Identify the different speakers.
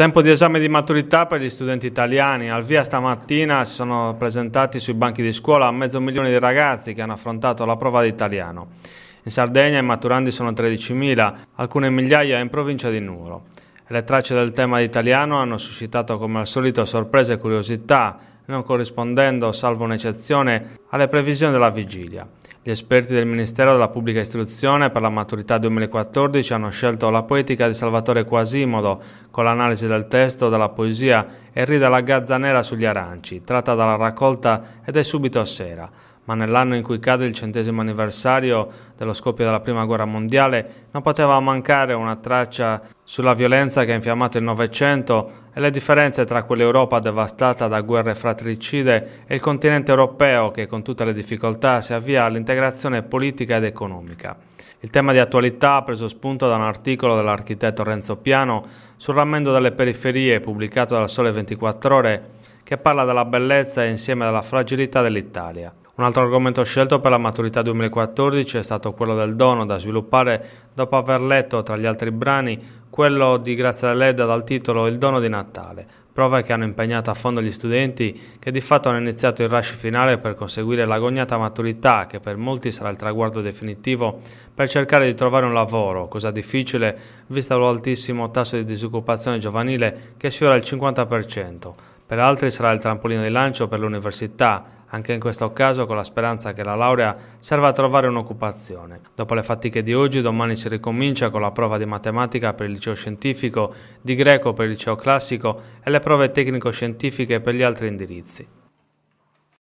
Speaker 1: Tempo di esame di maturità per gli studenti italiani. Al via stamattina si sono presentati sui banchi di scuola mezzo milione di ragazzi che hanno affrontato la prova di italiano. In Sardegna i maturandi sono 13.000, alcune migliaia in provincia di Nuoro. Le tracce del tema di italiano hanno suscitato come al solito sorprese e curiosità, non corrispondendo, salvo un'eccezione, alle previsioni della vigilia. Gli esperti del Ministero della Pubblica Istruzione per la maturità 2014 hanno scelto la poetica di Salvatore Quasimodo con l'analisi del testo della poesia e ride la gazza nera sugli aranci, tratta dalla raccolta ed è subito a sera. Ma nell'anno in cui cade il centesimo anniversario dello scoppio della Prima Guerra Mondiale non poteva mancare una traccia sulla violenza che ha infiammato il Novecento e le differenze tra quell'Europa devastata da guerre fratricide e il continente europeo che con tutte le difficoltà si avvia all'integrazione politica ed economica. Il tema di attualità ha preso spunto da un articolo dell'architetto Renzo Piano sul rammendo delle periferie pubblicato dal Sole 24 24 ore che parla della bellezza e insieme della fragilità dell'Italia. Un altro argomento scelto per la maturità 2014 è stato quello del dono da sviluppare dopo aver letto, tra gli altri brani, quello di Grazia Leda dal titolo Il dono di Natale, prove che hanno impegnato a fondo gli studenti che di fatto hanno iniziato il rush finale per conseguire l'agognata maturità che per molti sarà il traguardo definitivo per cercare di trovare un lavoro, cosa difficile vista l'altissimo tasso di disoccupazione giovanile che sfiora il 50%. Per altri sarà il trampolino di lancio per l'università, anche in questo caso con la speranza che la laurea serva a trovare un'occupazione. Dopo le fatiche di oggi, domani si ricomincia con la prova di matematica per il liceo scientifico, di greco per il liceo classico e le prove tecnico-scientifiche per gli altri indirizzi.